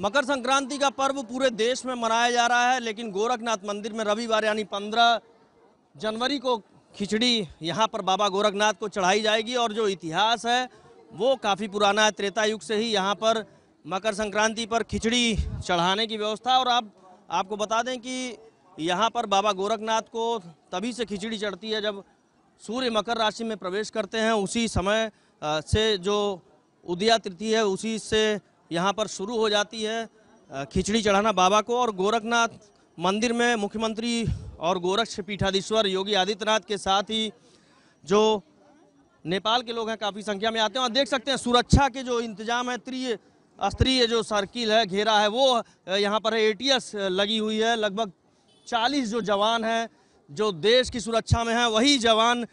मकर संक्रांति का पर्व पूरे देश में मनाया जा रहा है लेकिन गोरखनाथ मंदिर में रविवार यानी पंद्रह जनवरी को खिचड़ी यहाँ पर बाबा गोरखनाथ को चढ़ाई जाएगी और जो इतिहास है वो काफ़ी पुराना है त्रेता युग से ही यहाँ पर मकर संक्रांति पर खिचड़ी चढ़ाने की व्यवस्था और आप आपको बता दें कि यहाँ पर बाबा गोरखनाथ को तभी से खिचड़ी चढ़ती है जब सूर्य मकर राशि में प्रवेश करते हैं उसी समय से जो उदया तिथि है उसी से यहाँ पर शुरू हो जाती है खिचड़ी चढ़ाना बाबा को और गोरखनाथ मंदिर में मुख्यमंत्री और गोरक्ष पीठाधीश्वर योगी आदित्यनाथ के साथ ही जो नेपाल के लोग हैं काफ़ी संख्या में आते हैं और देख सकते हैं सुरक्षा के जो इंतजाम है त्रिय स्त्रीय जो सर्किल है घेरा है वो यहाँ पर है ए लगी हुई है लगभग चालीस जो जवान हैं जो देश की सुरक्षा में हैं वही जवान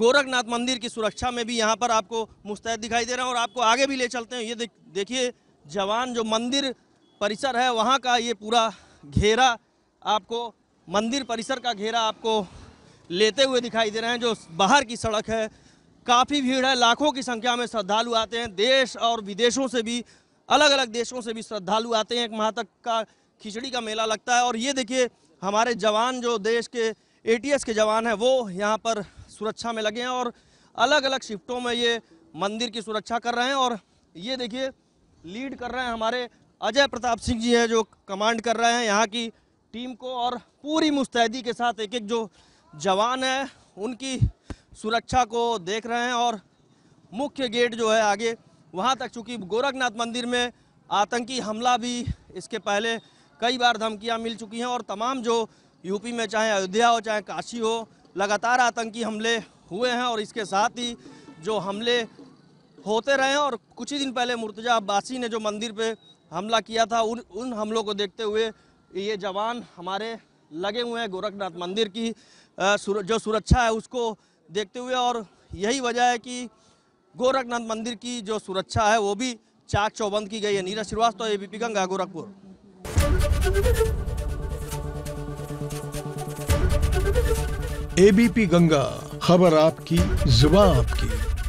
गोरखनाथ मंदिर की सुरक्षा में भी यहाँ पर आपको मुस्तैद दिखाई दे रहे हैं और आपको आगे भी ले चलते हैं ये देखिए जवान जो मंदिर परिसर है वहाँ का ये पूरा घेरा आपको मंदिर परिसर का घेरा आपको लेते हुए दिखाई दे रहे हैं जो बाहर की सड़क है काफ़ी भीड़ है लाखों की संख्या में श्रद्धालु आते हैं देश और विदेशों से भी अलग अलग देशों से भी श्रद्धालु आते हैं एक माह तक का खिचड़ी का मेला लगता है और ये देखिए हमारे जवान जो देश के एटीएस के जवान हैं वो यहाँ पर सुरक्षा में लगे हैं और अलग अलग शिफ्टों में ये मंदिर की सुरक्षा कर रहे हैं और ये देखिए लीड कर रहे हैं हमारे अजय प्रताप सिंह जी हैं जो कमांड कर रहे हैं यहाँ की टीम को और पूरी मुस्तैदी के साथ एक एक जो जवान है उनकी सुरक्षा को देख रहे हैं और मुख्य गेट जो है आगे वहाँ तक चूँकि गोरखनाथ मंदिर में आतंकी हमला भी इसके पहले कई बार धमकियाँ मिल चुकी हैं और तमाम जो यूपी में चाहे अयोध्या हो चाहे काशी हो लगातार आतंकी हमले हुए हैं और इसके साथ ही जो हमले होते रहे हैं और कुछ ही दिन पहले मुर्तजा अब्बासी ने जो मंदिर पे हमला किया था उन उन हमलों को देखते हुए ये जवान हमारे लगे हुए हैं गोरखनाथ मंदिर की जो सुरक्षा है उसको देखते हुए और यही वजह है कि गोरखनाथ मंदिर की जो सुरक्षा है वो भी चाक चौबंद की गई है Neeraj Srivastava A B Ganga Gorakhpur ABP Ganga खबर आपकी जुबा आपकी